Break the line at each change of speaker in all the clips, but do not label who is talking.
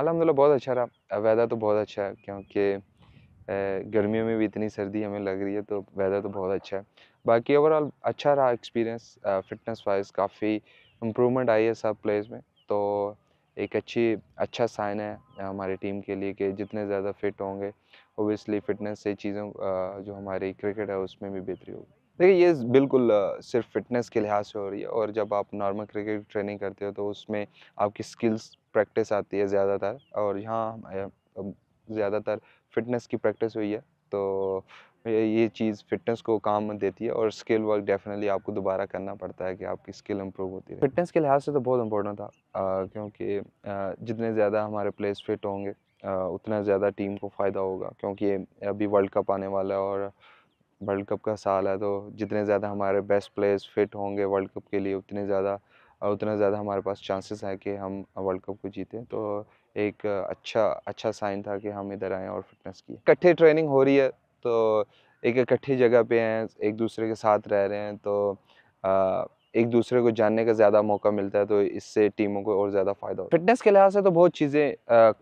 अलहमदिल्ला बहुत अच्छा रहा वेदर तो बहुत अच्छा है क्योंकि गर्मियों में भी इतनी सर्दी हमें लग रही है तो वैदा तो बहुत अच्छा है बाकी ओवरऑल अच्छा रहा एक्सपीरियंस फिटनेस वाइज काफ़ी इम्प्रूवमेंट आई है सब प्लेयर्स में तो एक अच्छी अच्छा साइन है हमारी टीम के लिए कि जितने ज़्यादा फिट होंगे ओबियसली फिटनेस से चीज़ों जो हमारी क्रिकेट है उसमें भी बेहतरी होगी देखिए ये बिल्कुल सिर्फ फिटनेस के लिहाज से हो रही है और जब आप नॉर्मल क्रिकेट ट्रेनिंग करते हो तो उसमें आपकी स्किल्स प्रैक्टिस आती है ज़्यादातर और यहाँ ज़्यादातर फिटनेस की प्रैक्टिस हुई है तो ये चीज़ फिटनेस को काम देती है और स्किल वर्क डेफिनेटली आपको दोबारा करना पड़ता है कि आपकी स्किल इंप्रूव होती है फिटनेस के लिहाज से तो बहुत इम्पोर्टेंट था आ, क्योंकि आ, जितने ज़्यादा हमारे प्लेयर्स फिट होंगे आ, उतना ज़्यादा टीम को फ़ायदा होगा क्योंकि अभी वर्ल्ड कप आने वाला है और वर्ल्ड कप का साल है तो जितने ज़्यादा हमारे बेस्ट प्लेयर्स फिट होंगे वर्ल्ड कप के लिए उतने ज़्यादा उतना ज़्यादा हमारे पास चांसेस है कि हम वर्ल्ड कप को जीतें तो एक अच्छा अच्छा साइन था कि हम इधर आएँ और फिटनेस की इकट्ठे ट्रेनिंग हो रही है तो एक इकट्ठी जगह पे हैं एक दूसरे के साथ रह रहे हैं तो एक दूसरे को जानने का ज़्यादा मौका मिलता है तो इससे टीमों को और ज़्यादा फ़ायदा होता है फिटनेस के लिहाज से तो बहुत चीज़ें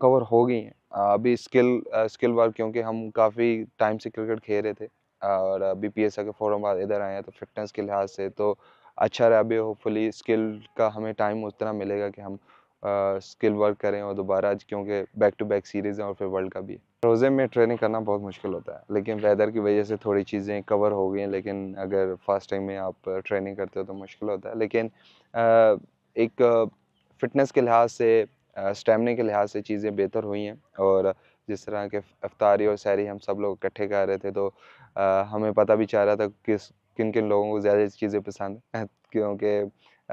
कवर हो गई हैं अभी स्किल स्किल वर्क क्योंकि हम काफ़ी टाइम से क्रिकेट खेल रहे थे और बी पी एस के बाद इधर आए हैं तो फिटनेस के लिहाज से तो अच्छा रहा अभी होपफुली स्किल का हमें टाइम उतना मिलेगा कि हम स्किल वर्क करें और दोबारा क्योंकि बैक टू बैक सीरीज़ हैं और फिर वर्ल्ड का भी रोज़े में ट्रेनिंग करना बहुत मुश्किल होता है लेकिन वेदर की वजह से थोड़ी चीज़ें कवर हो गई हैं लेकिन अगर फर्स्ट टाइम में आप ट्रेनिंग करते हो तो मुश्किल होता है लेकिन एक फिटनेस के लिहाज से स्टेमिने के लिहाज से चीज़ें बेहतर हुई हैं और जिस तरह के अफतारी और सैरी हम सब लोग इकट्ठे कर रहे थे तो आ, हमें पता भी चाह रहा था किस किन किन लोगों को ज़्यादा चीज़ें पसंद क्योंकि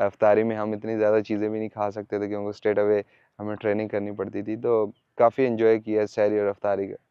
अफ्तारी में हम इतनी ज़्यादा चीज़ें भी नहीं खा सकते थे क्योंकि स्ट्रेट अवे हमें ट्रेनिंग करनी पड़ती थी तो काफ़ी इन्जॉय किया सैरी और अफतारी का